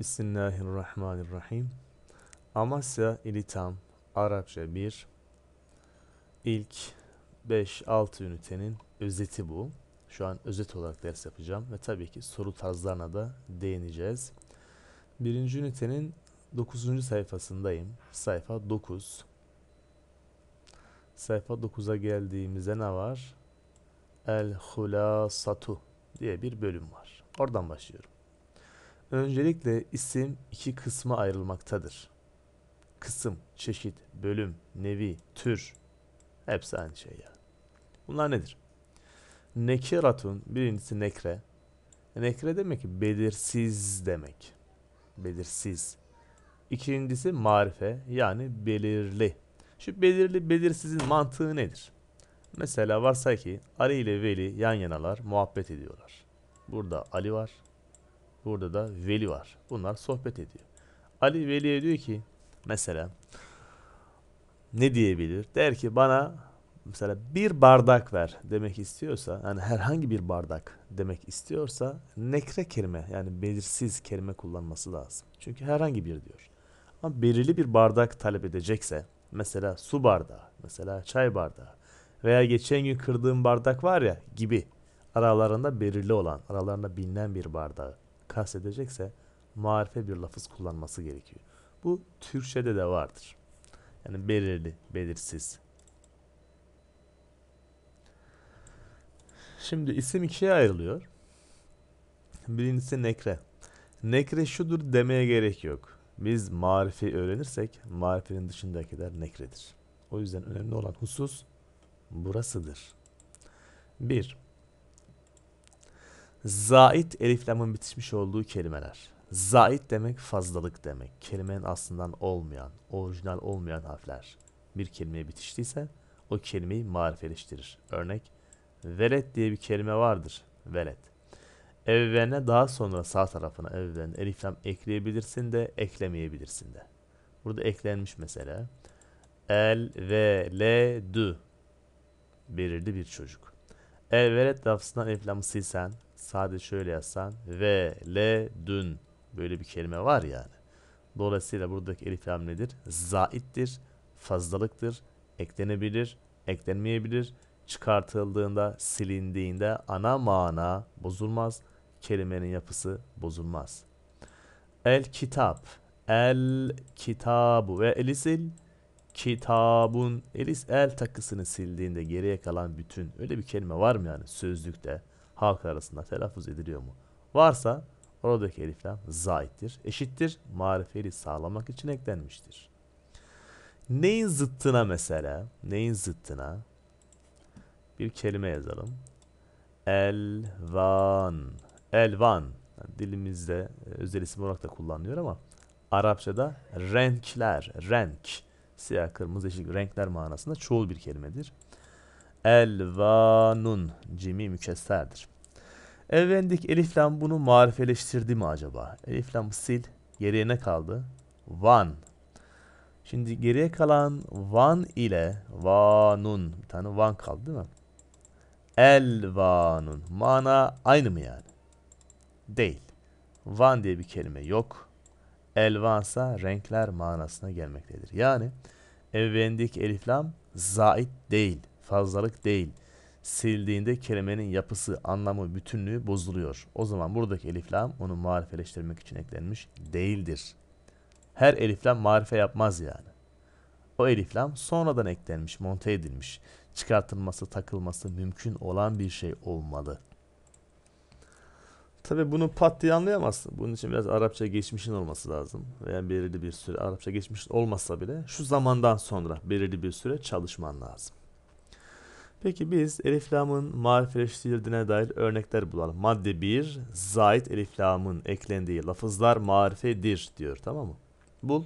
Bismillahirrahmanirrahim. Amasya ili tam Arapça 1. İlk 5-6 ünitenin özeti bu. Şu an özet olarak ders yapacağım ve tabii ki soru tarzlarına da değineceğiz. Birinci ünitenin 9. sayfasındayım. Sayfa 9. Sayfa 9'a geldiğimizde ne var? El Hulasatu diye bir bölüm var. Oradan başlıyorum. Öncelikle isim iki kısma ayrılmaktadır. Kısım, çeşit, bölüm, nevi, tür hepsi aynı şey ya. Bunlar nedir? Nekiratun birincisi nekre. E, nekre demek ki belirsiz demek. Belirsiz. İkincisi marife yani belirli. Şu belirli belirsizin mantığı nedir? Mesela varsa ki Ali ile Veli yan yanalar muhabbet ediyorlar. Burada Ali var, Burada da veli var. Bunlar sohbet ediyor. Ali veliye diyor ki mesela ne diyebilir? Der ki bana mesela bir bardak ver demek istiyorsa yani herhangi bir bardak demek istiyorsa nekre kelime yani belirsiz kelime kullanması lazım. Çünkü herhangi bir diyor. Ama belirli bir bardak talep edecekse mesela su bardağı, mesela çay bardağı veya geçen gün kırdığım bardak var ya gibi aralarında belirli olan, aralarında bilinen bir bardağı kastedecekse marife bir lafız kullanması gerekiyor. Bu Türkçe'de de vardır. Yani belirli, belirsiz. Şimdi isim ikiye ayrılıyor. Birincisi nekre. Nekre şudur demeye gerek yok. Biz marifi öğrenirsek marifenin dışındakiler nekredir. O yüzden önemli olan husus burasıdır. 1. Zait eliflamın bitişmiş olduğu kelimeler. Zait demek fazlalık demek. Kelimenin aslından olmayan, orijinal olmayan harfler bir kelimeye bitiştiyse o kelimeyi marifeleştirir. Örnek velet diye bir kelime vardır. Velet. Evvene daha sonra sağ tarafına evven eliflam ekleyebilirsin de eklemeyebilirsin de. Burada eklenmiş mesela. El ve le dü belirli bir çocuk. El velet lafzından eliflamı silsen Sadece şöyle yazsan ve le dün böyle bir kelime var yani. Dolayısıyla buradaki elif lam nedir? Zaittir, fazlalıktır, eklenebilir, eklenmeyebilir. Çıkartıldığında, silindiğinde ana mana bozulmaz. Kelimenin yapısı bozulmaz. El kitap, el kitabu ve elisil kitabun. Elis el takısını sildiğinde geriye kalan bütün. Öyle bir kelime var mı yani sözlükte? halk arasında telaffuz ediliyor mu? Varsa oradaki elif lam zaittir, eşittir, marifeli sağlamak için eklenmiştir. Neyin zıttına mesela, neyin zıttına bir kelime yazalım. Elvan, elvan dilimizde e, özel isim olarak da kullanılıyor ama Arapçada renkler, renk, siyah, kırmızı, yeşil renkler manasında çoğul bir kelimedir. Elvanun cimi mükesserdir. Evvendik eliflam bunu marifeleştirdi mi acaba? Eliflam sil geriye ne kaldı? Van. Şimdi geriye kalan van ile vanun bir tane van kaldı değil mi? Elvanun. Mana aynı mı yani? Değil. Van diye bir kelime yok. Elvansa renkler manasına gelmektedir. Yani evvendik eliflam zait değil fazlalık değil. Sildiğinde kelimenin yapısı, anlamı, bütünlüğü bozuluyor. O zaman buradaki eliflam onu marifeleştirmek için eklenmiş değildir. Her eliflam marife yapmaz yani. O eliflam sonradan eklenmiş, monte edilmiş. Çıkartılması, takılması mümkün olan bir şey olmalı. Tabi bunu pat diye anlayamazsın. Bunun için biraz Arapça geçmişin olması lazım. Veya belirli bir süre Arapça geçmiş olmasa bile şu zamandan sonra belirli bir süre çalışman lazım. Peki biz eliflamın marifeleştirildiğine dair örnekler bulalım. Madde 1, zayit eliflamın eklendiği lafızlar marifedir diyor tamam mı? Bul.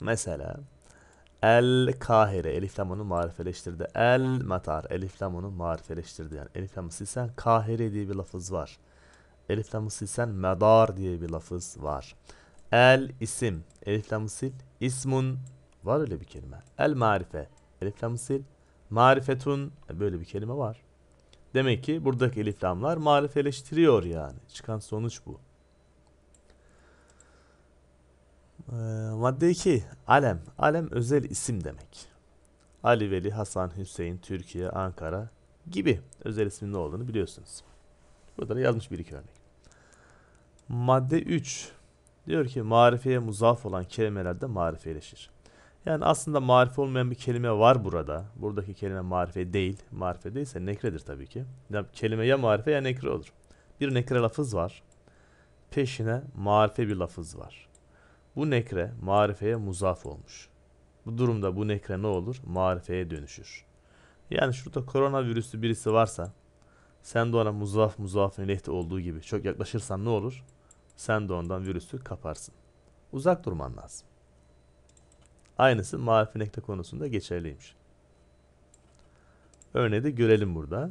Mesela El Kahire eliflamını marifeleştirdi. El Matar eliflamını marifeleştirdi. Yani eliflamı silsen Kahire diye bir lafız var. Eliflamı silsen Medar diye bir lafız var. El isim eliflamı sil. İsmun var öyle bir kelime. El marife eliflamı sil. Marifetun e, böyle bir kelime var. Demek ki buradaki eliflamlar marifeleştiriyor yani. Çıkan sonuç bu. Ee, madde 2. Alem. Alem özel isim demek. Ali Veli, Hasan, Hüseyin, Türkiye, Ankara gibi özel ismin ne olduğunu biliyorsunuz. Burada da yazmış bir iki örnek. Madde 3. Diyor ki marifeye muzaf olan kelimelerde marifeleşir. Yani aslında marife olmayan bir kelime var burada. Buradaki kelime marife değil. Marife değilse nekredir tabii ki. Ya kelime ya marife ya nekre olur. Bir nekre lafız var. Peşine marife bir lafız var. Bu nekre marifeye muzaf olmuş. Bu durumda bu nekre ne olur? Marifeye dönüşür. Yani şurada koronavirüsü birisi varsa sen de ona muzaf muzaf lehte olduğu gibi çok yaklaşırsan ne olur? Sen de ondan virüsü kaparsın. Uzak durman lazım. Aynısı mavi nekte konusunda geçerliymiş. Örneği de görelim burada.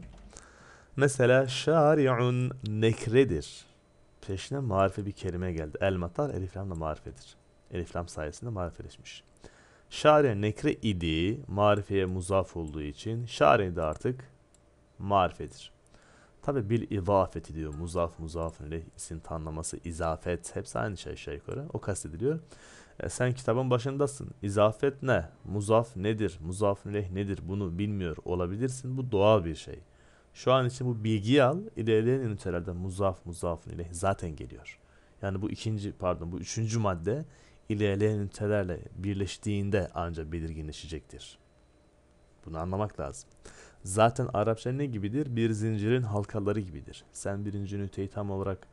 Mesela şari'un nekredir. Peşine marife bir kelime geldi. Elmatar matar eliflamla marifedir. Eliflam sayesinde marifeleşmiş. Şare nekre idi, marifeye muzaf olduğu için şare de artık marifedir. Tabi bil izafeti diyor. Muzaf, muzafın leh, isim tanlaması, izafet hepsi aynı şey aşağı şey yukarı. O kastediliyor. ediliyor. E sen kitabın başındasın. İzafet ne? Muzaf nedir? Muzaf leh nedir? Bunu bilmiyor olabilirsin. Bu doğal bir şey. Şu an için bu bilgiyi al. İlerleyen ünitelerde muzaf, muzaf leh zaten geliyor. Yani bu ikinci pardon bu üçüncü madde ilerleyen ünitelerle birleştiğinde ancak belirginleşecektir. Bunu anlamak lazım. Zaten Arapça ne gibidir? Bir zincirin halkaları gibidir. Sen birinci üniteyi tam olarak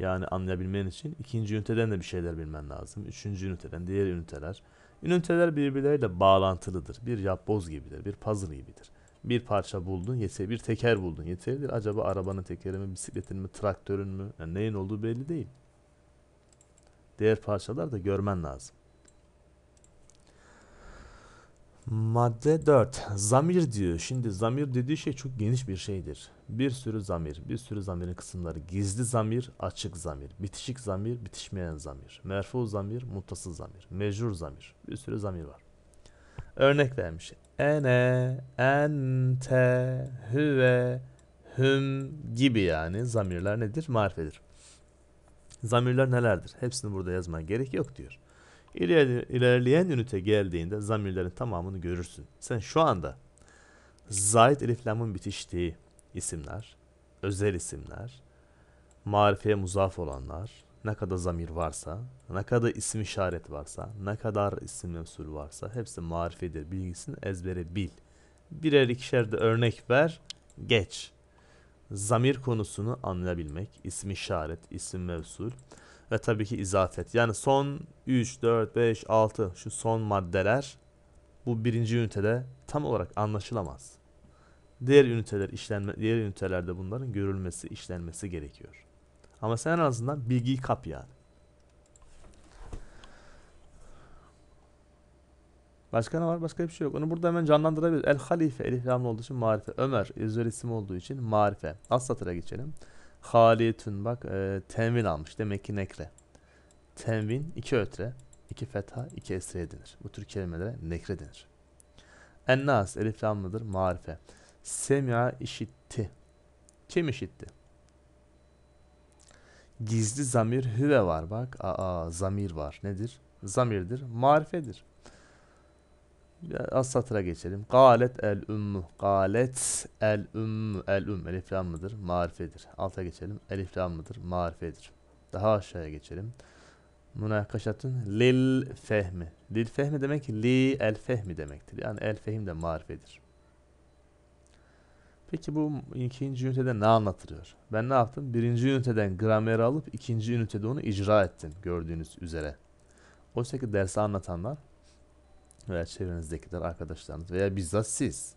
yani anlayabilmen için ikinci üniteden de bir şeyler bilmen lazım. Üçüncü üniteden, diğer üniteler. Üniteler birbirleriyle bağlantılıdır. Bir yapboz gibidir, bir puzzle gibidir. Bir parça buldun, yeter bir teker buldun yeterlidir. Acaba arabanın tekeri mi, bisikletin mi, traktörün mü? Yani neyin olduğu belli değil. Diğer parçalar da görmen lazım. Madde 4. Zamir diyor. Şimdi zamir dediği şey çok geniş bir şeydir. Bir sürü zamir, bir sürü zamirin kısımları. Gizli zamir, açık zamir, bitişik zamir, bitişmeyen zamir, merfu zamir, muttasıl zamir, mecrur zamir. Bir sürü zamir var. Örnek vermiş. Ene, ente, hüve, hüm gibi yani zamirler nedir? Marifedir. Zamirler nelerdir? Hepsini burada yazman gerek yok diyor. İlerleyen ünite geldiğinde zamirlerin tamamını görürsün. Sen şu anda zayid eliflamın bitiştiği isimler, özel isimler, marifeye muzaf olanlar, ne kadar zamir varsa, ne kadar isim işaret varsa, ne kadar isim mevsul varsa hepsi marifedir. Bilgisini ezbere bil. Birer ikişer de örnek ver, geç. Zamir konusunu anlayabilmek, isim işaret, isim mevsul, ve tabii ki izafet. Yani son 3, 4, 5, 6 şu son maddeler bu birinci ünitede tam olarak anlaşılamaz. Diğer üniteler işlenme, diğer ünitelerde bunların görülmesi, işlenmesi gerekiyor. Ama sen en azından bilgiyi kap yani. Başka ne var? Başka bir şey yok. Onu burada hemen canlandırabiliriz. El Halife, Elif Lamlı olduğu için marife. Ömer, özel isim olduğu için marife. Alt satıra geçelim. Haliyetün bak e, tenvin almış. Demek ki nekre. Tenvin iki ötre, iki fetha, iki esre denir. Bu tür kelimelere nekre denir. Ennas elif lamlıdır. Marife. Semya işitti. Kim işitti? Gizli zamir hüve var bak. Aa zamir var. Nedir? Zamirdir. Marifedir. Az satıra geçelim. Galet el ümmü. Galet el ümmü. El ümmü. Elif lam mıdır? Marifedir. Alta geçelim. Elif lam mıdır? Marifedir. Daha aşağıya geçelim. Münakaşatın lil fehmi. Lil fehmi demek ki li el fehmi demektir. Yani el fehim de marifedir. Peki bu ikinci ünitede ne anlatılıyor? Ben ne yaptım? Birinci üniteden grameri alıp ikinci ünitede onu icra ettim gördüğünüz üzere. Oysa ki dersi anlatanlar veya çevrenizdekiler, arkadaşlarınız veya bizzat siz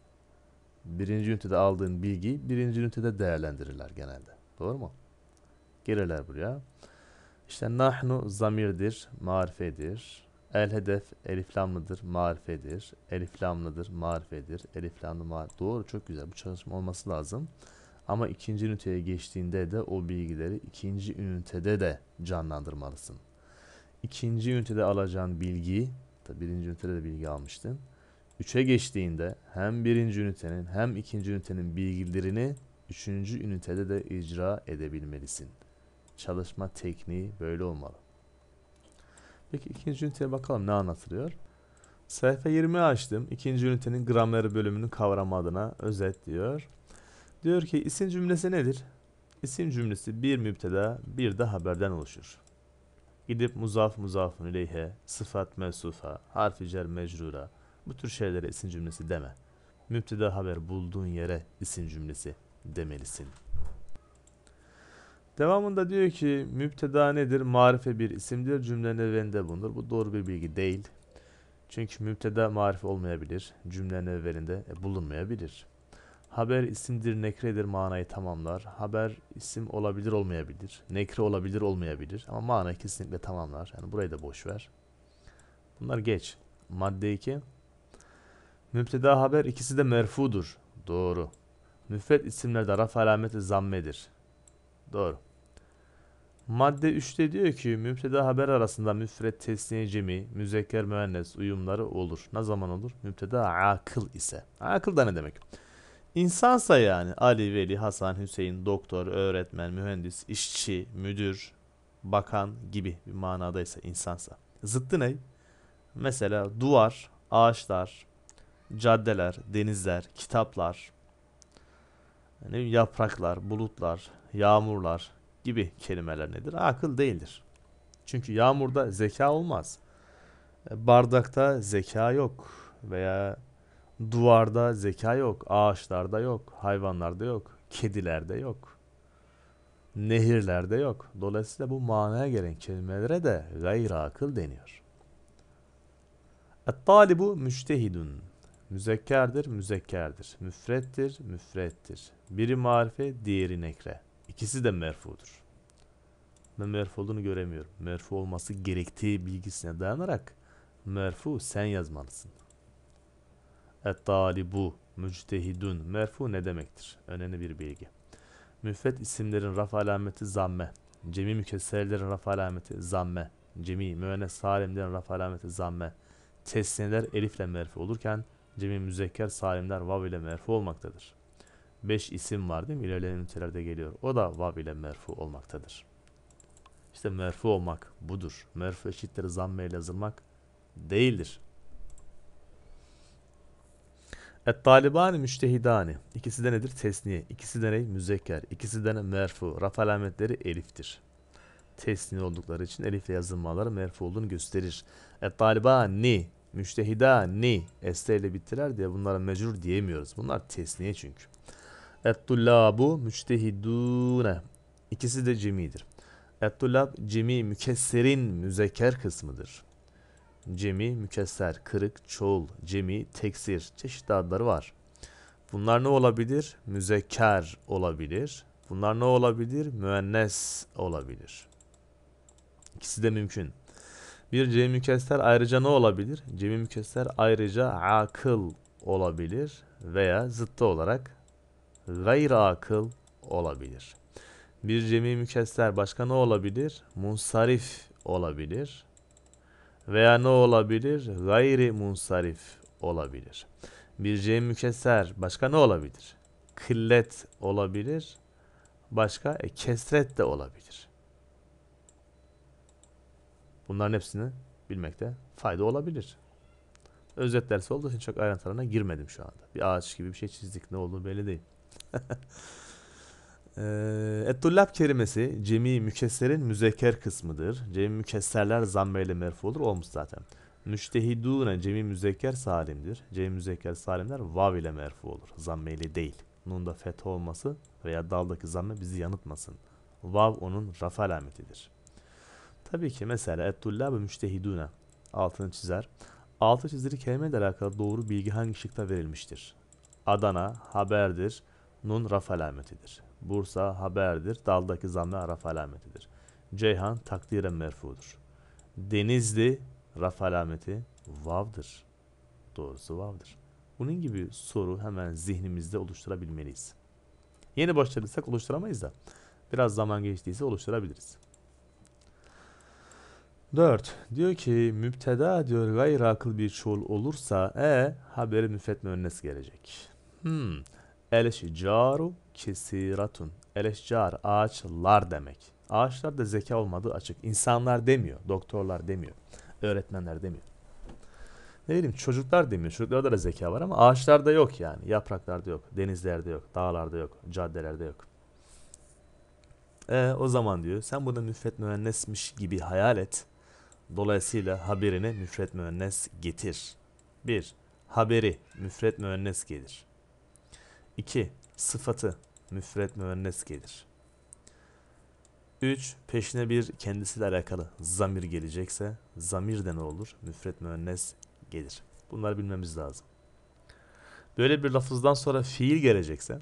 birinci ünitede aldığın bilgiyi birinci ünitede değerlendirirler genelde. Doğru mu? Gelirler buraya. İşte nahnu zamirdir, marifedir. El hedef eliflamlıdır, marifedir. Eliflamlıdır, marifedir. Eliflamlı marifedir. Doğru çok güzel. Bu çalışma olması lazım. Ama ikinci üniteye geçtiğinde de o bilgileri ikinci ünitede de canlandırmalısın. İkinci ünitede alacağın bilgi arttı. Birinci ünitede de bilgi almıştın. 3'e geçtiğinde hem birinci ünitenin hem ikinci ünitenin bilgilerini üçüncü ünitede de icra edebilmelisin. Çalışma tekniği böyle olmalı. Peki ikinci üniteye bakalım ne anlatılıyor? Sayfa 20 açtım. İkinci ünitenin gramları bölümünün kavram adına özet diyor. Diyor ki isim cümlesi nedir? İsim cümlesi bir müpteda bir de haberden oluşur. Gidip muzaf muzafun ileyhe, sıfat mesufa, harfi cer mecrura bu tür şeylere isim cümlesi deme. Müpteda haber bulduğun yere isim cümlesi demelisin. Devamında diyor ki müpteda nedir? Marife bir isimdir. Cümlenin evvelinde bulunur. Bu doğru bir bilgi değil. Çünkü müpteda marife olmayabilir. Cümlenin evvelinde e, bulunmayabilir. Haber isimdir, nekredir manayı tamamlar. Haber isim olabilir olmayabilir. Nekre olabilir olmayabilir. Ama manayı kesinlikle tamamlar. Yani burayı da boş ver. Bunlar geç. Madde 2. Müpteda haber ikisi de merfudur. Doğru. Müfet isimlerde raf alameti zammedir. Doğru. Madde 3'te diyor ki müpteda haber arasında müfret tesniye cemi, müzekker müennes uyumları olur. Ne zaman olur? Müpteda akıl ise. Akıl da ne demek? İnsansa yani Ali, Veli, Hasan, Hüseyin, doktor, öğretmen, mühendis, işçi, müdür, bakan gibi bir manadaysa insansa. Zıttı ne? Mesela duvar, ağaçlar, caddeler, denizler, kitaplar, ne yapraklar, bulutlar, yağmurlar gibi kelimeler nedir? Akıl değildir. Çünkü yağmurda zeka olmaz. E, bardakta zeka yok veya Duvarda zeka yok, ağaçlarda yok, hayvanlarda yok, kedilerde yok. Nehirlerde yok. Dolayısıyla bu manaya gelen kelimelere de gayri akıl deniyor. Et-talibu müştehidun. Müzekkerdir, müzekkerdir. Müfrettir, müfrettir. Biri marife, diğeri nekre. İkisi de merfudur. Ben merfu olduğunu göremiyorum. Merfu olması gerektiği bilgisine dayanarak merfu sen yazmalısın. Et-talibu müctehidun merfu ne demektir? Önemli bir bilgi. Müfet isimlerin raf alameti zamme. Cemi mükesserlerin raf alameti zamme. Cemi müennes salimlerin raf alameti zamme. Tesniyeler elifle merfu olurken cemi müzekker salimler vav ile merfu olmaktadır. Beş isim var değil mi? İlerleyen ünitelerde geliyor. O da vav ile merfu olmaktadır. İşte merfu olmak budur. Merfu eşittir zamme ile yazılmak değildir. Et talibani müştehidani. İkisi de nedir? Tesniye. İkisi de ney Müzekker. İkisi de ne? Merfu. Raf alametleri eliftir. Tesniye oldukları için elifle yazılmaları merfu olduğunu gösterir. Et talibani. Müştehidani. Este ile bittiler diye bunlara mecrur diyemiyoruz. Bunlar tesniye çünkü. Et tullabu müştehidune. İkisi de cemidir. Et tullab cemi mükesserin müzekker kısmıdır cemi, mükesser, kırık, çoğul, cemi, teksir çeşitli adları var. Bunlar ne olabilir? Müzekker olabilir. Bunlar ne olabilir? Müennes olabilir. İkisi de mümkün. Bir cemi mükesser ayrıca ne olabilir? Cemi mükesser ayrıca akıl olabilir veya zıttı olarak gayr akıl olabilir. Bir cemi mükesser başka ne olabilir? Munsarif olabilir veya ne olabilir? Gayri munsarif olabilir. Bir C mükeser başka ne olabilir? Kıllet olabilir. Başka e, kesret de olabilir. Bunların hepsini bilmekte fayda olabilir. Özet dersi olduğu için çok ayrıntılarına girmedim şu anda. Bir ağaç gibi bir şey çizdik. Ne olduğunu belli değil. Ettullab ee, kelimesi cemi mükesserin müzekker kısmıdır. Cemi mükesserler zammeyle merfu olur olmuş zaten. Müştehidûne cemi müzekker salimdir. Cemi müzekker salimler vav ile merfu olur. Zammeyle değil. Nun da feth olması veya daldaki zamme bizi yanıtmasın. Vav onun raf alametidir. Tabii ki mesela ettullab müştehidûne altını çizer. Altı kelime ile alakalı doğru bilgi hangi şıkta verilmiştir? Adana haberdir. Nun raf alametidir. Bursa haberdir. Daldaki zamme raf alametidir. Ceyhan takdiren merfudur. Denizli raf alameti vav'dır. Doğrusu vav'dır. Bunun gibi soru hemen zihnimizde oluşturabilmeliyiz. Yeni başladıysak oluşturamayız da. Biraz zaman geçtiyse oluşturabiliriz. 4. Diyor ki mübteda diyor gayri akıl bir çoğul olursa e haberi müfet müennes gelecek. Hmm. El şicaru kesiratun. Eleşcar ağaçlar demek. Ağaçlar da zeka olmadığı açık. İnsanlar demiyor, doktorlar demiyor, öğretmenler demiyor. Ne bileyim çocuklar demiyor. Çocuklarda da zeka var ama ağaçlarda yok yani. Yapraklarda yok, denizlerde yok, dağlarda yok, caddelerde yok. E, o zaman diyor sen burada müfret müennesmiş gibi hayal et. Dolayısıyla haberini müfret müennes getir. 1. Haberi müfret müennes gelir. 2 sıfatı müfret müennes gelir. 3. Peşine bir kendisiyle alakalı zamir gelecekse zamir de ne olur? Müfret müennes gelir. Bunları bilmemiz lazım. Böyle bir lafızdan sonra fiil gelecekse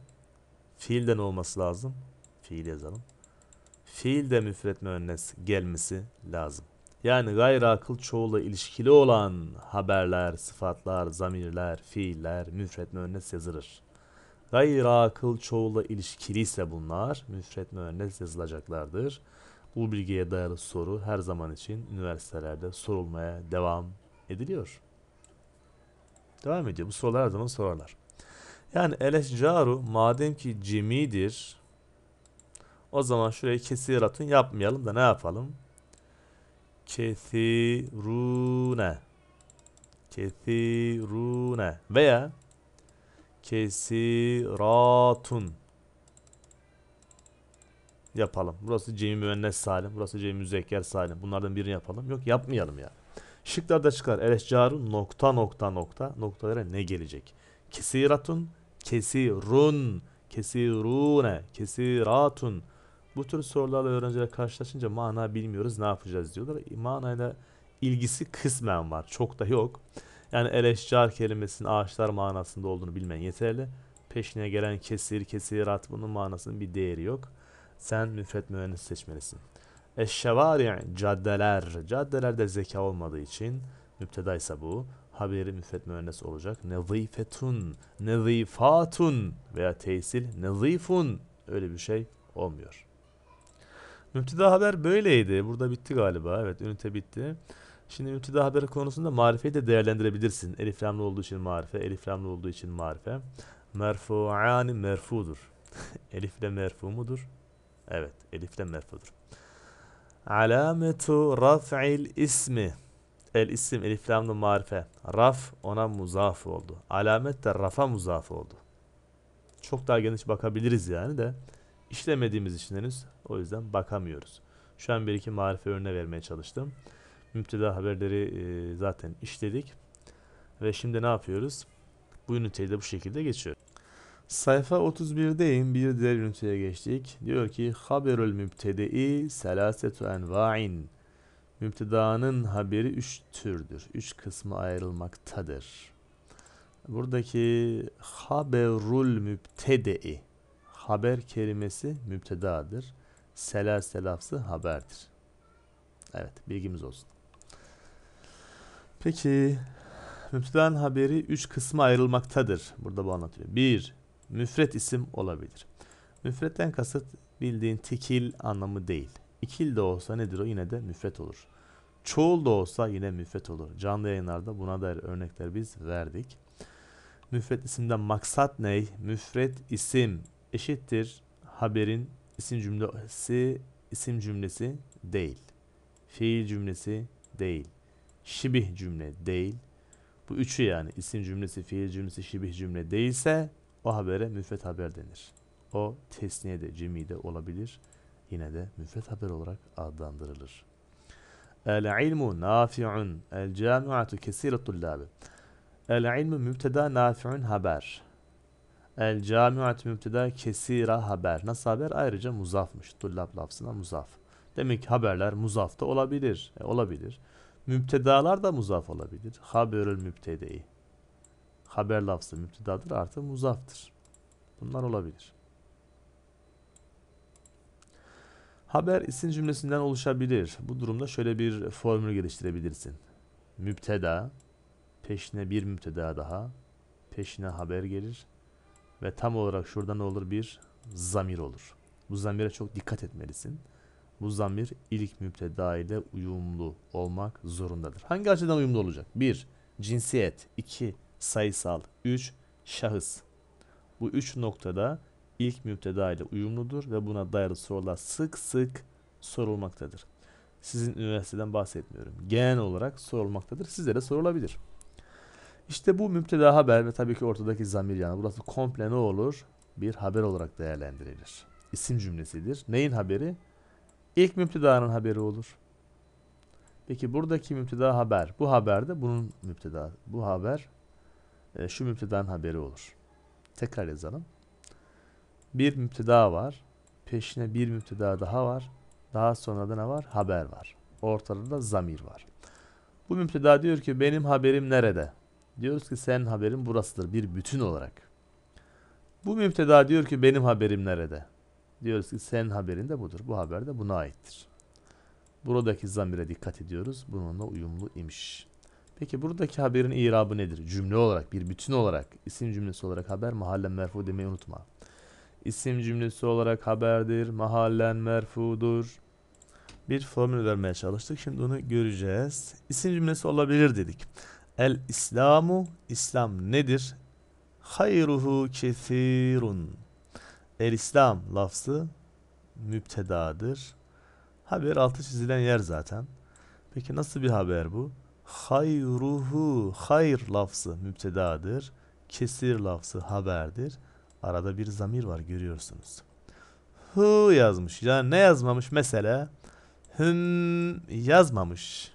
fiil de ne olması lazım? Fiil yazalım. Fiil de müfret müennes gelmesi lazım. Yani gayri akıl çoğula ilişkili olan haberler, sıfatlar, zamirler, fiiller müfret müennes yazılır. Gayra akıl çoğula ilişkiliyse bunlar müfret müennes yazılacaklardır. Bu bilgiye dayalı soru her zaman için üniversitelerde sorulmaya devam ediliyor. Devam ediyor. Bu sorular her zaman sorarlar. Yani eleşcaru madem ki cemidir o zaman şuraya kesiratun yapmayalım da ne yapalım? Kesirune Kesirune veya Kesiratun. Yapalım. Burası Cem Müennes Salim. Burası Cem Müzekker Salim. Bunlardan birini yapalım. Yok yapmayalım ya. Şıklarda çıkar. Eleşcarun nokta nokta nokta. Noktalara ne gelecek? Kesiratun. Kesirun. Kesirune. Kesiratun. Bu tür sorularla öğrenciler karşılaşınca mana bilmiyoruz ne yapacağız diyorlar. Manayla ilgisi kısmen var. Çok da yok. Yani eleşcar kelimesinin ağaçlar manasında olduğunu bilmen yeterli. Peşine gelen kesir, kesirat bunun manasının bir değeri yok. Sen müfret mühendis seçmelisin. Eşşevari caddeler. Caddelerde zeka olmadığı için müpteda ise bu. Haberi müfret mühendis olacak. Nezifetun, nezifatun veya tesil, nezifun. Öyle bir şey olmuyor. Müpteda haber böyleydi. Burada bitti galiba. Evet ünite bitti. Şimdi müpteda haber konusunda marifeyi de değerlendirebilirsin. Elif lamlı olduğu için marife, elif lamlı olduğu için marife. Merfu'ani merfudur. elifle merfu mudur? Evet, elifle merfudur. Alametu raf'il ismi. El isim elif lamlı marife. Raf ona muzaf oldu. Alamet de rafa muzaf oldu. Çok daha geniş bakabiliriz yani de işlemediğimiz için henüz o yüzden bakamıyoruz. Şu an bir iki marife örneği vermeye çalıştım müptela haberleri zaten işledik. Ve şimdi ne yapıyoruz? Bu üniteyi de bu şekilde geçiyor. Sayfa 31'deyim. Bir diğer üniteye geçtik. Diyor ki haberül mübtedei selasetu enva'in. Mübtedanın haberi üç türdür. Üç kısmı ayrılmaktadır. Buradaki haberul mübtedei haber kelimesi mübtedadır. Selase lafzı haberdir. Evet bilgimiz olsun. Peki müptedan haberi 3 kısma ayrılmaktadır. Burada bu anlatıyor. 1. Müfret isim olabilir. Müfretten kasıt bildiğin tekil anlamı değil. İkil de olsa nedir o yine de müfret olur. Çoğul da olsa yine müfret olur. Canlı yayınlarda buna dair örnekler biz verdik. Müfret isimden maksat ney? Müfret isim eşittir haberin isim cümlesi isim cümlesi değil. Fiil cümlesi değil şibih cümle değil. Bu üçü yani isim cümlesi, fiil cümlesi, şibih cümle değilse o habere müfret haber denir. O tesniye de, cemi de olabilir. Yine de müfret haber olarak adlandırılır. El ilmu nafi'un. El camiatu kesire tullabi. El ilmu mübteda nafi'un haber. El camiat mübteda kesira haber. Nasıl haber? Ayrıca muzafmış. Tullab lafzına muzaf. Demek ki haberler muzafta olabilir. E, olabilir. Müptedalar da muzaf olabilir. Haberül müptedeyi. Haber lafzı müptedadır artı muzaftır. Bunlar olabilir. Haber isim cümlesinden oluşabilir. Bu durumda şöyle bir formül geliştirebilirsin. Müpteda, peşine bir müpteda daha, peşine haber gelir ve tam olarak şurada ne olur bir zamir olur. Bu zamire çok dikkat etmelisin. Bu zamir ilk müpteda ile uyumlu olmak zorundadır. Hangi açıdan uyumlu olacak? 1. Cinsiyet 2. Sayısal 3. Şahıs Bu 3 noktada ilk müpteda ile uyumludur ve buna dayalı sorular sık sık sorulmaktadır. Sizin üniversiteden bahsetmiyorum. Genel olarak sorulmaktadır. Sizlere sorulabilir. İşte bu müpteda haber ve tabii ki ortadaki zamir yani burası komple ne olur? Bir haber olarak değerlendirilir. İsim cümlesidir. Neyin haberi? ilk müptedanın haberi olur. Peki buradaki müpteda haber, bu haber de bunun müpteda, bu haber e, şu müptedanın haberi olur. Tekrar yazalım. Bir müpteda var, peşine bir müpteda daha var, daha sonra da ne var? Haber var. Ortada da zamir var. Bu müpteda diyor ki benim haberim nerede? Diyoruz ki senin haberin burasıdır bir bütün olarak. Bu müpteda diyor ki benim haberim nerede? Diyoruz ki senin haberin de budur. Bu haber de buna aittir. Buradaki zamire dikkat ediyoruz. Bununla uyumlu imiş. Peki buradaki haberin irabı nedir? Cümle olarak, bir bütün olarak, isim cümlesi olarak haber mahallen merfu demeyi unutma. İsim cümlesi olarak haberdir, mahallen merfudur. Bir formül vermeye çalıştık. Şimdi onu göreceğiz. İsim cümlesi olabilir dedik. El İslamu, İslam nedir? Hayruhu kesirun. El İslam lafzı mübteda'dır. Haber altı çizilen yer zaten. Peki nasıl bir haber bu? Hayruhu, hayr lafzı mübteda'dır. Kesir lafzı haberdir. Arada bir zamir var görüyorsunuz. Hu yazmış. Yani ne yazmamış mesela? Hüm yazmamış.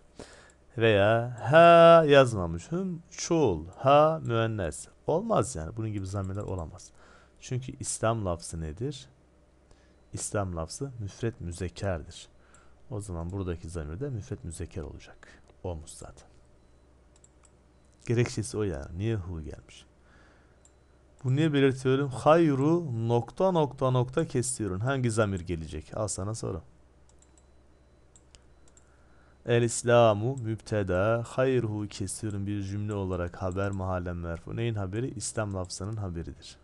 Veya ha yazmamış. Hüm çoğul. Ha müennes. Olmaz yani. Bunun gibi zamirler olamaz. Çünkü İslam lafzı nedir? İslam lafzı müfret müzekerdir. O zaman buradaki zamir de müfret müzeker olacak. Olmuş zaten. Gerekçesi o yani. Niye hu gelmiş? Bu niye belirtiyorum? Hayru nokta nokta nokta kesiyorum. Hangi zamir gelecek? Al sana soru. El İslamu mübteda hayruhu kesiyorum bir cümle olarak haber mahallen merfu. Neyin haberi? İslam lafzının haberidir.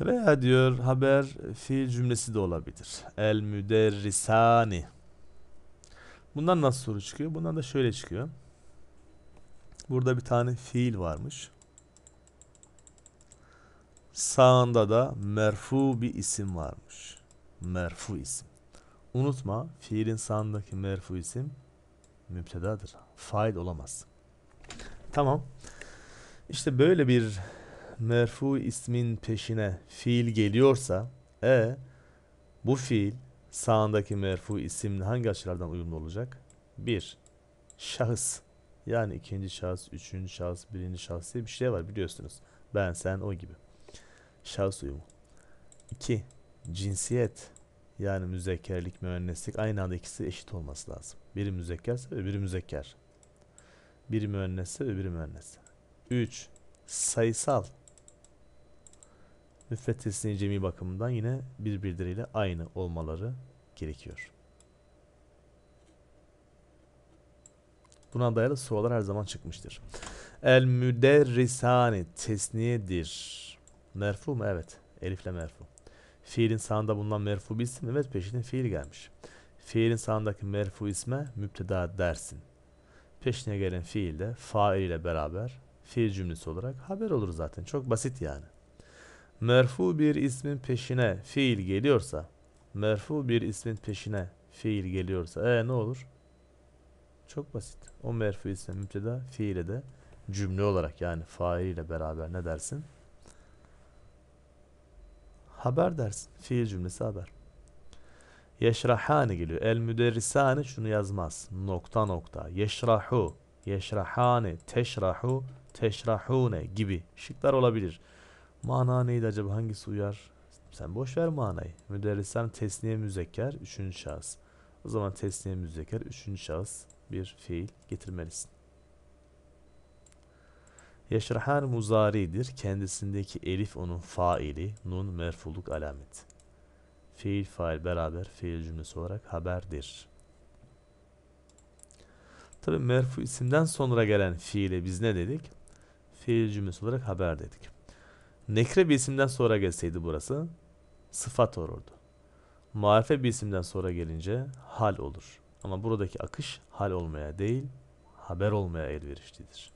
Veya diyor haber fiil cümlesi de olabilir. El müderrisani. Bundan nasıl soru çıkıyor? Bundan da şöyle çıkıyor. Burada bir tane fiil varmış. Sağında da merfu bir isim varmış. Merfu isim. Unutma fiilin sağındaki merfu isim müptedadır. Fail olamaz. Tamam. İşte böyle bir merfu ismin peşine fiil geliyorsa e bu fiil sağındaki merfu isimle hangi açılardan uyumlu olacak? 1. Şahıs. Yani ikinci şahıs, üçüncü şahıs, birinci şahıs diye bir şey var biliyorsunuz. Ben, sen, o gibi. Şahıs uyumu. 2. Cinsiyet. Yani müzekkerlik, müenneslik aynı anda ikisi eşit olması lazım. Biri müzekkerse öbürü müzekker. Biri müennesse öbürü müennesse. 3. Sayısal müfretesinin cemi bakımından yine birbirleriyle aynı olmaları gerekiyor. Buna dayalı sorular her zaman çıkmıştır. El müderrisani tesniyedir. Merfu mu? Evet. Elifle merfu. Fiilin sağında bulunan merfu bir Evet peşinin fiil gelmiş. Fiilin sağındaki merfu isme müpteda dersin. Peşine gelen fiil de fail ile beraber fiil cümlesi olarak haber olur zaten. Çok basit yani merfu bir ismin peşine fiil geliyorsa merfu bir ismin peşine fiil geliyorsa e ne olur? Çok basit. O merfu isme müpteda fiile de cümle olarak yani failiyle beraber ne dersin? Haber dersin. Fiil cümlesi haber. Yeşrahani geliyor. El müderrisani şunu yazmaz. Nokta nokta. Yeşrahu. Yeşrahani. Teşrahu. Teşrahune gibi şıklar olabilir. Mana neydi acaba? Hangisi uyar? Sen boş ver manayı. Müderrisler tesniye müzekker üçüncü şahıs. O zaman tesniye müzekker üçüncü şahıs bir fiil getirmelisin. Yeşrahan muzaridir. Kendisindeki elif onun faili, nun merfuluk alamet. Fiil fail beraber fiil cümlesi olarak haberdir. Tabi merfu isimden sonra gelen fiile biz ne dedik? Fiil cümlesi olarak haber dedik. Nekre bir isimden sonra gelseydi burası sıfat olurdu. Marife bir isimden sonra gelince hal olur. Ama buradaki akış hal olmaya değil, haber olmaya elverişlidir.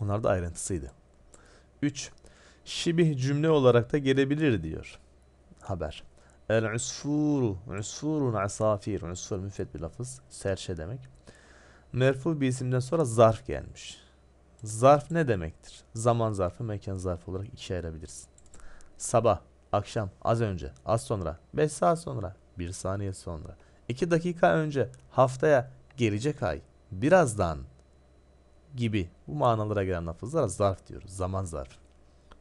Onlar da ayrıntısıydı. 3. Şibih cümle olarak da gelebilir diyor. Haber. El usfuru, usfurun asafir, usfur müfet bir lafız, serçe demek. Merfu bir isimden sonra zarf gelmiş. Zarf ne demektir? Zaman zarfı, mekan zarfı olarak ikiye ayırabilirsin. Sabah, akşam, az önce, az sonra, 5 saat sonra, 1 saniye sonra, 2 dakika önce, haftaya, gelecek ay, birazdan gibi bu manalara gelen lafızlara zarf diyoruz. Zaman zarfı.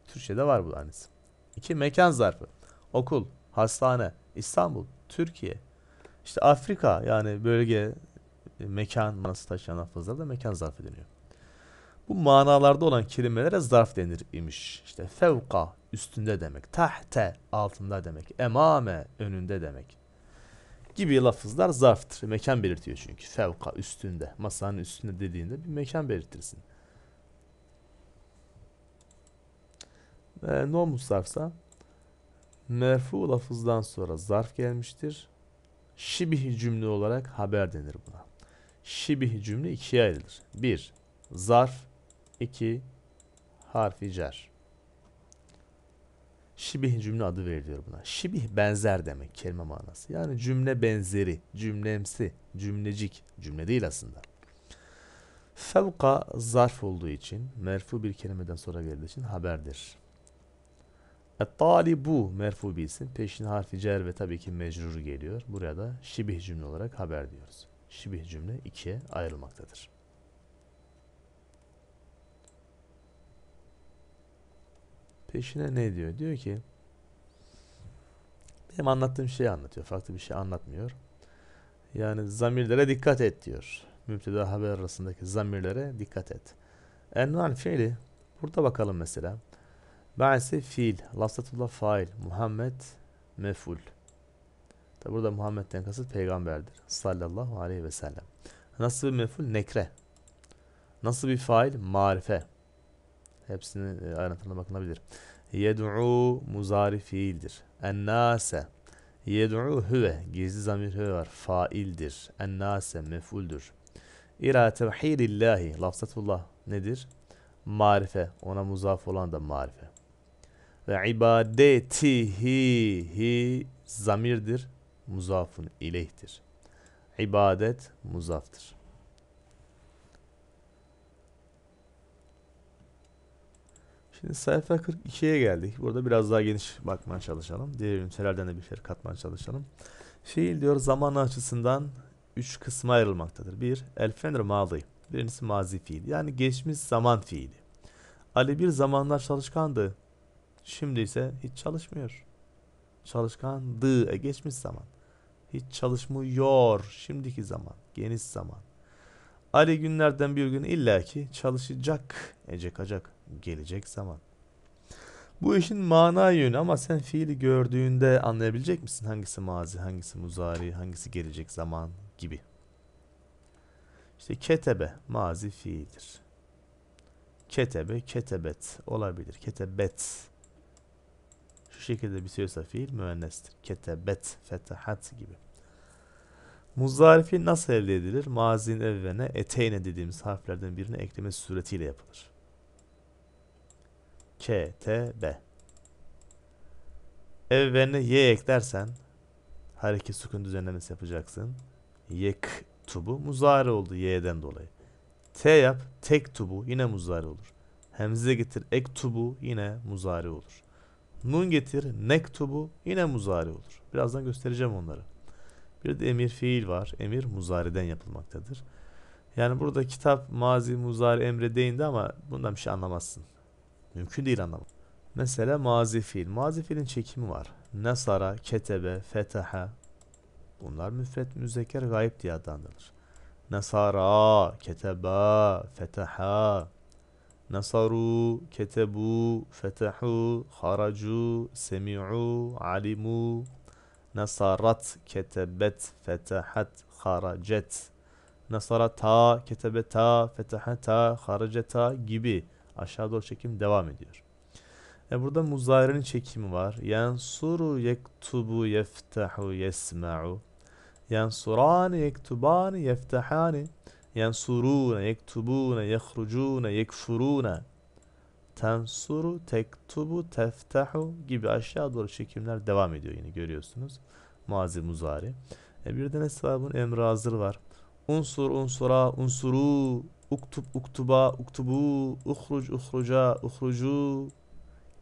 Türkçe'de var bu tanesi. 2. Mekan zarfı. Okul, hastane, İstanbul, Türkiye. İşte Afrika yani bölge, mekan manası taşıyan lafızlar da mekan zarfı deniyor. Bu manalarda olan kelimelere zarf denir imiş. İşte fevka üstünde demek, tahte altında demek, emame önünde demek gibi lafızlar zarftır. Mekan belirtiyor çünkü. Fevka üstünde, masanın üstünde dediğinde bir mekan belirtirsin. E, nomus zarfsa merfu lafızdan sonra zarf gelmiştir. Şibih cümle olarak haber denir buna. Şibih cümle ikiye ayrılır. Bir, zarf 2 harfi cer. Şibih cümle adı veriliyor buna. Şibih benzer demek kelime manası. Yani cümle benzeri, cümlemsi, cümlecik. Cümle değil aslında. Fevka zarf olduğu için, merfu bir kelimeden sonra geldiği için haberdir. Talibu merfu bir isim. Peşin harfi cer ve tabii ki mecrur geliyor. Buraya da şibih cümle olarak haber diyoruz. Şibih cümle ikiye ayrılmaktadır. Peşine ne diyor? Diyor ki benim anlattığım şeyi anlatıyor. Farklı bir şey anlatmıyor. Yani zamirlere dikkat et diyor. Mübteda haber arasındaki zamirlere dikkat et. Envan fiili. Burada bakalım mesela. Ba'se fiil. Lafzatullah fail. Muhammed meful. Tabi burada Muhammed'den kasıt peygamberdir. Sallallahu aleyhi ve sellem. Nasıl bir meful? Nekre. Nasıl bir fail? Marife. Hepsini e, ayrıntılı bakılabilir. Yed'u muzari fiildir. Ennase Yed'u hüve gizli zamir hüve var. Faildir. Ennase mef'uldür. İla tevhirillahi lafzatullah nedir? Marife. Ona muzaf olan da marife. Ve ibadetihi zamirdir. Muzafun ileyhtir. İbadet muzaftır. Şimdi sayfa 42'ye geldik. Burada biraz daha geniş bakmaya çalışalım. Diğer ünitelerden de bir şey katmaya çalışalım. Fiil diyor zaman açısından 3 kısma ayrılmaktadır. Bir, elfenir mazi. Birincisi mazi fiil. Yani geçmiş zaman fiili. Ali bir zamanlar çalışkandı. Şimdi ise hiç çalışmıyor. Çalışkandı. E geçmiş zaman. Hiç çalışmıyor. Şimdiki zaman. Geniş zaman. Ali günlerden bir gün illaki çalışacak, ecekacak, gelecek zaman. Bu işin mana yönü ama sen fiili gördüğünde anlayabilecek misin? Hangisi mazi, hangisi muzari, hangisi gelecek zaman gibi. İşte ketebe mazi fiildir. Ketebe, ketebet olabilir. Ketebet. Şu şekilde bir söz fiil müennestir. Ketebet, fetahat gibi. Muzarifi nasıl elde edilir? Mazin evvene eteyne dediğimiz harflerden birine ekleme suretiyle yapılır. K, T, B. Evvene Y eklersen hareket sukun düzenlemesi yapacaksın. Yek tubu muzari oldu Y'den dolayı. T yap tek tubu yine muzari olur. Hemze getir ek tubu yine muzari olur. Nun getir nek tubu yine muzari olur. Birazdan göstereceğim onları. Bir de emir fiil var. Emir muzariden yapılmaktadır. Yani burada kitap mazi muzari emre değindi ama bundan bir şey anlamazsın. Mümkün değil anlamak. Mesela mazi fiil. Mazi fiilin çekimi var. Nasara, ketebe, fetaha. Bunlar müfret müzeker gayb diye adlandırılır. Nasara, keteba, fetaha. Nasaru, ketebu, fetahu, haracu, semi'u, alimu, Nasarat, ketebet, fetahat, haracet. Nasarata, ketebeta, fetahata, haraceta gibi aşağı doğru çekim devam ediyor. E burada muzahirenin çekimi var. Yansuru yektubu yeftahu yesma'u. Yansurani yektubani yeftahani. Yansuruna yektubuna yehrucuna yekfuruna tensuru, tektubu, teftahu gibi aşağı doğru çekimler devam ediyor yine görüyorsunuz. Mazi muzari. E bir de mesela bunun emri hazır var. Unsur, unsura, unsuru, uktub, uktuba, uktubu, uhruc, uhruca, uhrucu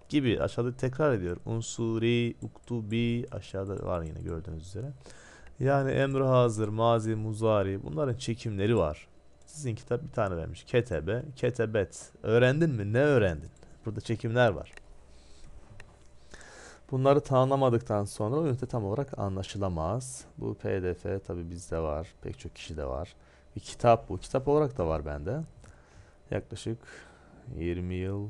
gibi aşağıda tekrar ediyor. Unsuri, uktubi aşağıda var yine gördüğünüz üzere. Yani emri hazır, mazi, muzari bunların çekimleri var. Sizin kitap bir tane vermiş. Ketebe, ketebet. Öğrendin mi? Ne öğrendin? Burada çekimler var. Bunları tanımadıktan sonra o ünite tam olarak anlaşılamaz. Bu pdf tabi bizde var. Pek çok kişi de var. Bir kitap bu. Kitap olarak da var bende. Yaklaşık 20 yıl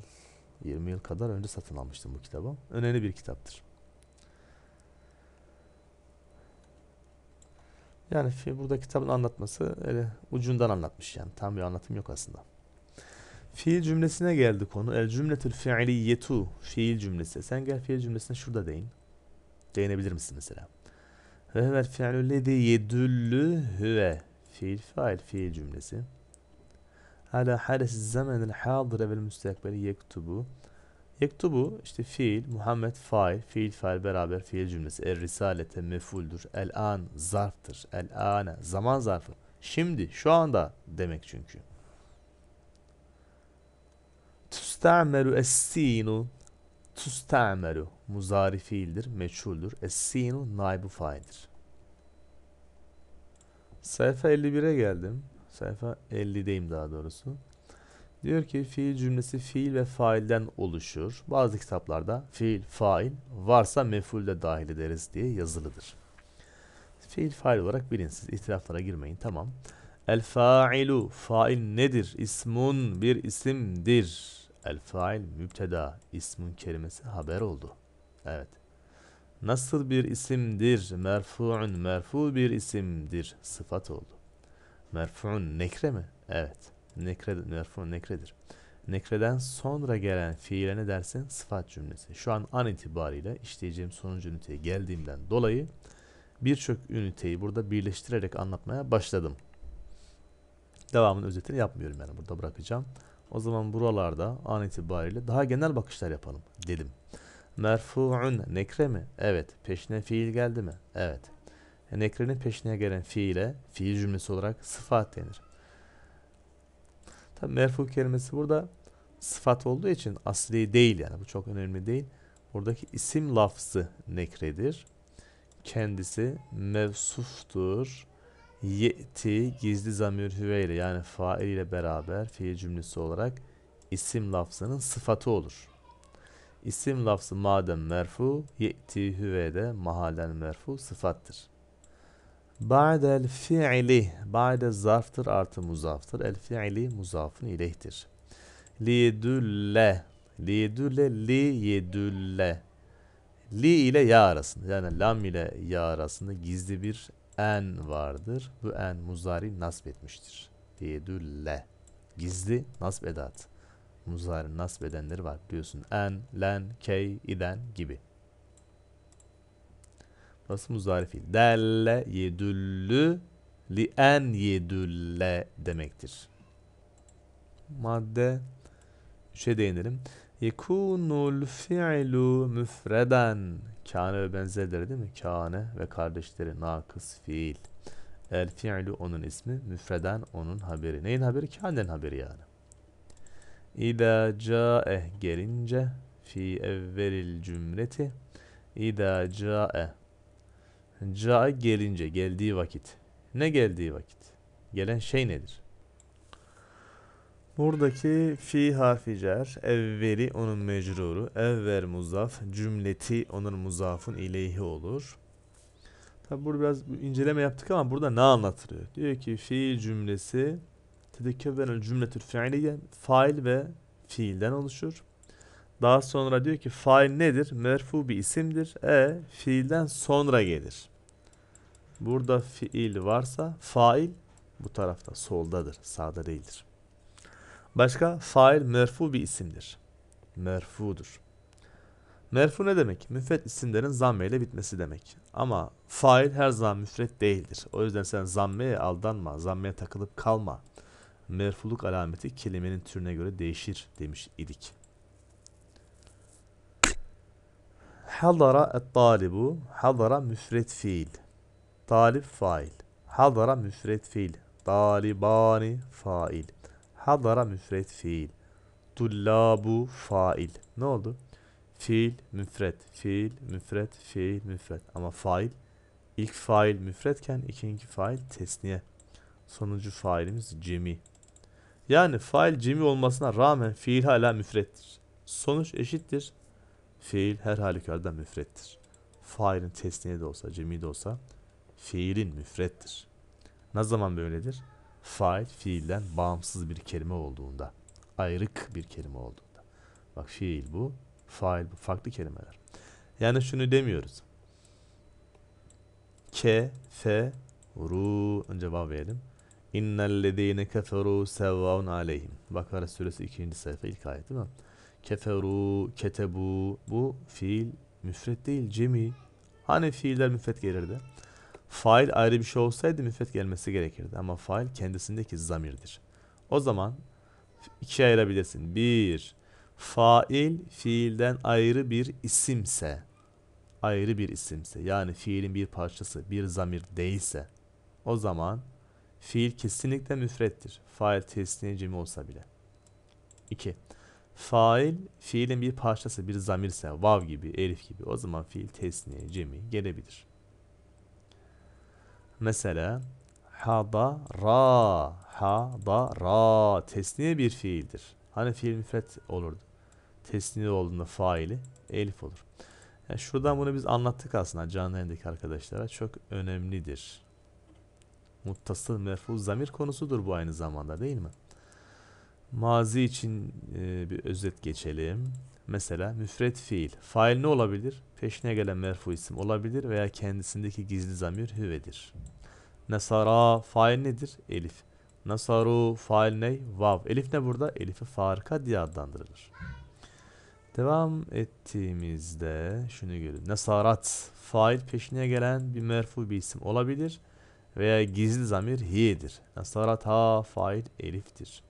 20 yıl kadar önce satın almıştım bu kitabı. Önemli bir kitaptır. Yani fi, burada kitabın anlatması öyle ucundan anlatmış yani tam bir anlatım yok aslında. Fiil cümlesine geldi konu. El cümletül fiiliyetu. Fiil cümlesi. Sen gel fiil cümlesine şurada değin. Değinebilir misin mesela? Ve hevel fiilü lezi yedüllü hüve. Fiil fail fiil cümlesi. Ala hales zamenel hadire vel müstakbeli yektubu. Yektubu işte fiil, Muhammed fail, fiil fail beraber fiil cümlesi. El risalete mefuldür. El an zarftır. El ane zaman zarfı. Şimdi, şu anda demek çünkü. Tusta'melu es-sinu. Tusta'melu muzari fiildir, meçhuldür. Es-sinu naibu faildir. Sayfa 51'e geldim. Sayfa 50'deyim daha doğrusu. Diyor ki fiil cümlesi fiil ve failden oluşur. Bazı kitaplarda fiil, fail varsa meful de dahil ederiz diye yazılıdır. Fiil, fail olarak bilin siz. itiraflara girmeyin. Tamam. El failu, fail nedir? İsmun bir isimdir. El fail mübteda, ismun kelimesi haber oldu. Evet. Nasıl bir isimdir? Merfu'un, merfu bir isimdir. Sıfat oldu. Merfu'un nekre mi? Evet. Nekredir. Merfu nekredir. Nekreden sonra gelen fiile ne dersin? Sıfat cümlesi. Şu an an itibariyle işleyeceğim sonuncu üniteye geldiğimden dolayı birçok üniteyi burada birleştirerek anlatmaya başladım. Devamın özetini yapmıyorum yani burada bırakacağım. O zaman buralarda an itibariyle daha genel bakışlar yapalım dedim. Merfu'un nekre mi? Evet. Peşine fiil geldi mi? Evet. Nekrenin peşine gelen fiile fiil cümlesi olarak sıfat denir. Tabi merfu kelimesi burada sıfat olduğu için asli değil yani bu çok önemli değil. Buradaki isim lafzı nekredir. Kendisi mevsuftur. Yeti gizli zamir hüveyle yani fail ile beraber fiil cümlesi olarak isim lafzının sıfatı olur. İsim lafzı madem merfu, yeti hüve de mahallen merfu sıfattır. Ba'del fiili. Ba'de zarftır artı muzaftır. El fiili muzafın ileyhtir. Li Lidülle li yedülle. Li ile ya arasında yani lam ile ya arasında gizli bir en vardır. Bu en muzari nasb etmiştir. Lidülle. Gizli nasb edat. Muzari nasb edenleri var biliyorsun. En, len, key, iden gibi. Nasıl muzari fiil? Delle yedüllü li en yedülle demektir. Madde 3'e değinelim. Yekunul fi'lu müfreden. Kâne ve benzerleri değil mi? Kâne ve kardeşleri nakıs fiil. El fi'lu onun ismi, müfreden onun haberi. Neyin haberi? Kâne'nin haberi yani. İdâ câeh gelince fi evvelil cümleti İdâ câeh Ca gelince, geldiği vakit. Ne geldiği vakit? Gelen şey nedir? Buradaki fi harfi cer, evveli onun mecruru, evver muzaf, cümleti onun muzafın ileyhi olur. Tabi burada biraz inceleme yaptık ama burada ne anlatılıyor? Diyor ki fiil cümlesi tedekkevvenel cümletül fiiliye fail ve fiilden oluşur. Daha sonra diyor ki fail nedir? Merfu bir isimdir. E fiilden sonra gelir. Burada fiil varsa fail bu tarafta soldadır, sağda değildir. Başka fail merfu bir isimdir. Merfudur. Merfu ne demek? Müfret isimlerin zammeyle bitmesi demek. Ama fail her zaman müfret değildir. O yüzden sen zammeye aldanma, zammeye takılıp kalma. Merfuluk alameti kelimenin türüne göre değişir demiş idik. Hadara et talibu, hadara müfret fiil. Talip fail. Hadara müfret fiil. Talibani fail. Hadara müfret fiil. Tullabu fail. Ne oldu? Fiil, müfret, fiil, müfret, fiil, müfret. Ama fail, ilk fail müfretken ikinci fail tesniye. Sonuncu failimiz cemi. Yani fail cemi olmasına rağmen fiil hala müfrettir. Sonuç eşittir. Fiil her halükarda müfrettir. Failin tesniye de olsa, cemi de olsa fiilin müfrettir. Ne zaman böyledir? Fail fiilden bağımsız bir kelime olduğunda. Ayrık bir kelime olduğunda. Bak fiil bu, fail bu. Farklı kelimeler. Yani şunu demiyoruz. Ke, fe, ru cevap verelim. İnnellezîne keferû sevvâun aleyhim. Bakara suresi 2. sayfa ilk ayet değil mi? Keferû, ketebu. Bu fiil müfret değil cemi. Hani fiiller müfret gelirdi? Fail ayrı bir şey olsaydı müfet gelmesi gerekirdi ama fail kendisindeki zamirdir. O zaman ikiye ayırabilirsin. Bir, fail fiilden ayrı bir isimse, ayrı bir isimse yani fiilin bir parçası, bir zamir değilse o zaman fiil kesinlikle müfrettir. Fail tesniye cemi olsa bile. İki Fail fiilin bir parçası, bir zamirse, vav gibi, elif gibi o zaman fiil tesniye cemi gelebilir. Mesela hadara, hadara tesniye bir fiildir. Hani fiil müfret olurdu. Tesniye olduğunda faili elif olur. Yani şuradan bunu biz anlattık aslında canlarındaki arkadaşlara. Çok önemlidir. Muttasıl merfu zamir konusudur bu aynı zamanda değil mi? Mazi için bir özet geçelim. Mesela müfret fiil. Fail ne olabilir? Peşine gelen merfu isim olabilir veya kendisindeki gizli zamir hüvedir. Nasara fail nedir? Elif. Nasaru fail ney? Vav. Elif ne burada? Elif'i farka diye adlandırılır. Devam ettiğimizde şunu görün. Nasarat fail peşine gelen bir merfu bir isim olabilir veya gizli zamir hiyedir. Nasarat ha fail eliftir.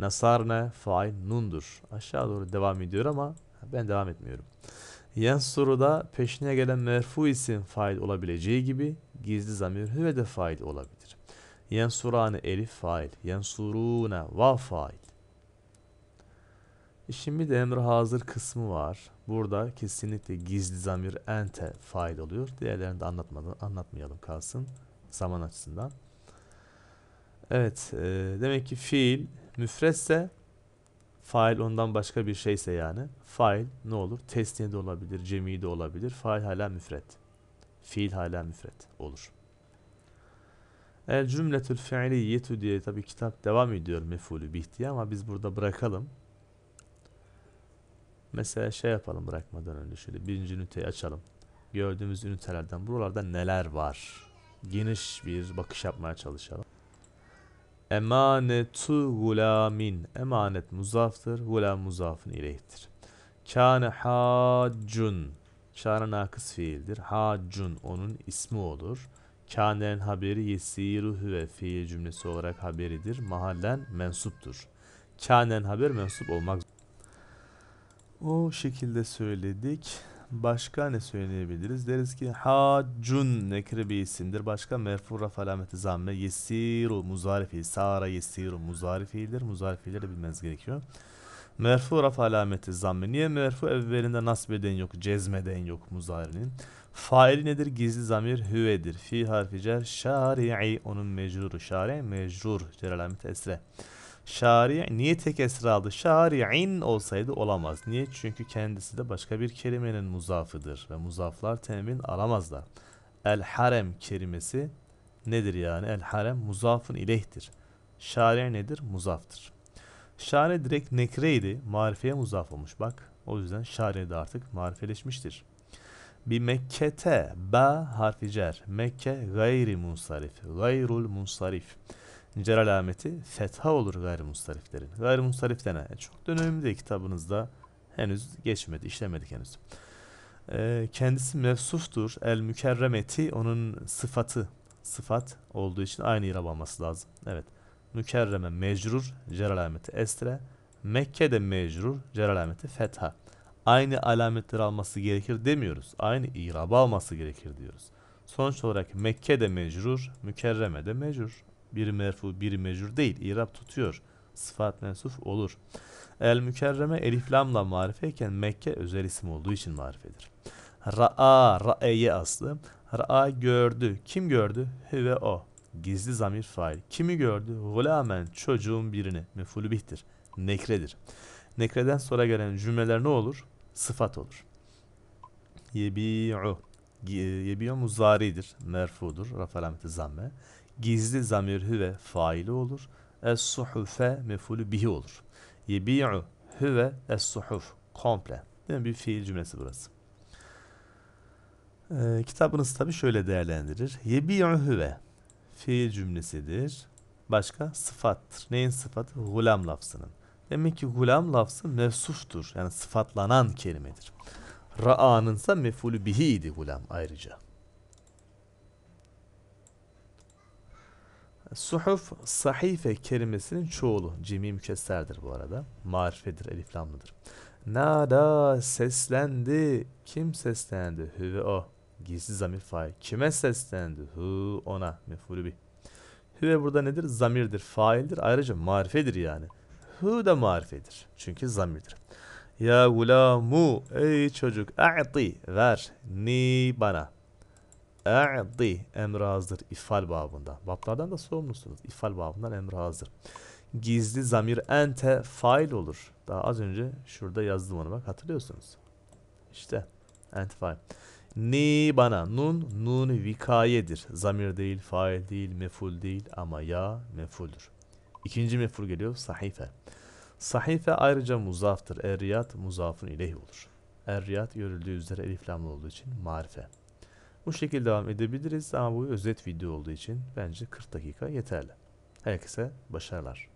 Nasarne fail nundur. Aşağı doğru devam ediyor ama ben devam etmiyorum. Yansuru soruda peşine gelen merfu isim fail olabileceği gibi gizli zamir hüve de fail olabilir. Yansurane elif fail. Yansuruna va fail. E şimdi de emre hazır kısmı var. Burada kesinlikle gizli zamir ente fail oluyor. Diğerlerini de anlatmadan, anlatmayalım kalsın zaman açısından. Evet e, demek ki fiil müfresse fail ondan başka bir şeyse yani fail ne olur? Tesniye de olabilir, cemi de olabilir. Fail hala müfret. Fiil hala müfret olur. El cümletül fiiliyetü diye tabi kitap devam ediyor mefulü bih ama biz burada bırakalım. Mesela şey yapalım bırakmadan önce şöyle birinci üniteyi açalım. Gördüğümüz ünitelerden buralarda neler var? Geniş bir bakış yapmaya çalışalım. Emanetu gulamin. Emanet muzaftır. Gulam muzafın ileyhtir. Kâne haccun. Kâne nakıs fiildir. Haccun onun ismi olur. Kâne'nin haberi yesiru ve fiil cümlesi olarak haberidir. Mahallen mensuptur. Kâne'nin haber mensup olmak O şekilde söyledik. Başka ne söyleyebiliriz? Deriz ki hacun nekre bir isimdir. Başka merfu raf alameti zamme yesiru muzarifi. Sara yesiru muzarifidir. Muzarifileri de bilmeniz gerekiyor. Merfu raf alameti zamme. Niye merfu evvelinde nasbeden yok, cezmeden yok muzarinin? Faili nedir? Gizli zamir hüvedir. Fi harfi cer şari'i. Onun mecruru şari mecrur. Cer alameti esre. Şari niye tek esraldı? aldı? Şari'in olsaydı olamaz. Niye? Çünkü kendisi de başka bir kelimenin muzafıdır ve muzaflar temin alamazlar. El harem kelimesi nedir yani? El harem muzafın ilehtir. Şari nedir? Muzaftır. Şari direkt nekreydi. Marifeye muzaf olmuş bak. O yüzden şari de artık marifeleşmiştir. Bir Mekke'te ba harficer. Mekke gayri munsarif. Gayrul munsarif. Cer alameti fetha olur gayrimustariflerin. Gayrimustarif denen yani çok da önemli değil kitabınızda henüz geçmedi, işlemedik henüz. Ee, kendisi mevsuftur. El mükerremeti onun sıfatı, sıfat olduğu için aynı irab alması lazım. Evet. Mükerreme mecrur, cer alameti esre. Mekke'de mecrur, cer alameti fetha. Aynı alametleri alması gerekir demiyoruz. Aynı iraba alması gerekir diyoruz. Sonuç olarak Mekke'de mecrur, mükerremede mecrur bir merfu, bir mecur değil. İrab tutuyor. Sıfat mensuf olur. El mükerreme elif lamla marifeyken Mekke özel isim olduğu için marifedir. Ra'a, ra'e'ye aslı. Ra'a gördü. Kim gördü? Hüve o. Gizli zamir fail. Kimi gördü? Gulamen, çocuğun birini. Mefulü Nekredir. Nekreden sonra gelen cümleler ne olur? Sıfat olur. Yebi'u. Yebi'u muzaridir. Merfudur. Raf alameti zamme gizli zamir hüve faili olur. Es-suhufe mefulü bihi olur. Yebi'u hüve es-suhuf komple. Değil mi? Bir fiil cümlesi burası. Ee, kitabınız tabi şöyle değerlendirir. Yebi'u hüve fiil cümlesidir. Başka sıfattır. Neyin sıfatı? Gulam lafzının. Demek ki gulam lafzı mevsuftur. Yani sıfatlanan kelimedir. Ra'anınsa mefulü bihi idi gulam ayrıca. Suhuf sahife kelimesinin çoğulu. Cimi mükesserdir bu arada. Marifedir, eliflamlıdır. Nada seslendi. Kim seslendi? Hüve o. Gizli zamir fail. Kime seslendi? Hu ona. Mefulü bi. Hüve burada nedir? Zamirdir, faildir. Ayrıca marifedir yani. Hu da marifedir. Çünkü zamirdir. Ya gulamu ey çocuk a'ti ver ni bana. E'di emri hazır. ifal babında. Bablardan da sorumlusunuz. İfal babından emri hazır. Gizli zamir ente fail olur. Daha az önce şurada yazdım onu bak hatırlıyorsunuz. İşte ente fail. Ni bana nun nun vikayedir. Zamir değil, fail değil, meful değil ama ya mefuldür. İkinci meful geliyor sahife. Sahife ayrıca muzaftır. Erriyat muzafın ileyh olur. Erriyat görüldüğü üzere eliflamlı olduğu için marife. Bu şekilde devam edebiliriz ama bu özet video olduğu için bence 40 dakika yeterli. Herkese başarılar.